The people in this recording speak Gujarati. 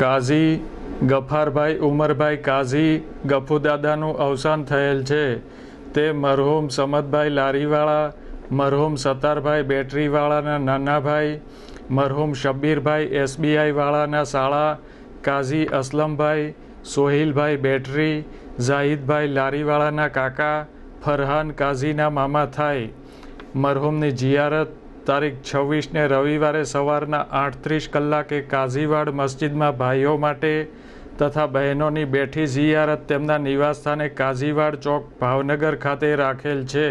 કાઝી ગફારભાઈ ઉમરભાઈ કાઝી ગફુદાદાનું અવસાન થયેલ છે તે મરહુમ સમદભાઈ લારીવાળા મરહુમ સતારભાઈ બેટરીવાળાના નાનાભાઈ મરહુમ શબ્બીરભાઈ એસબીઆઈવાળાના શાળા કાઝી અસલમભાઈ સોહિલભાઈ બેટરી ઝાહિદભાઈ લારીવાળાના કાકા ફરહાન કાઝીના મામા થાય મરહુમની જિયારત તારીખ છવ્વીસને રવિવારે સવારના આઠત્રીસ કલાકે કાઝીવાડ મસ્જિદમાં ભાઈઓ માટે તથા બહેનોની બેઠી ઝિયારત તેમના નિવાસસ્થાને કાઝીવાડ ચોક ભાવનગર ખાતે રાખેલ છે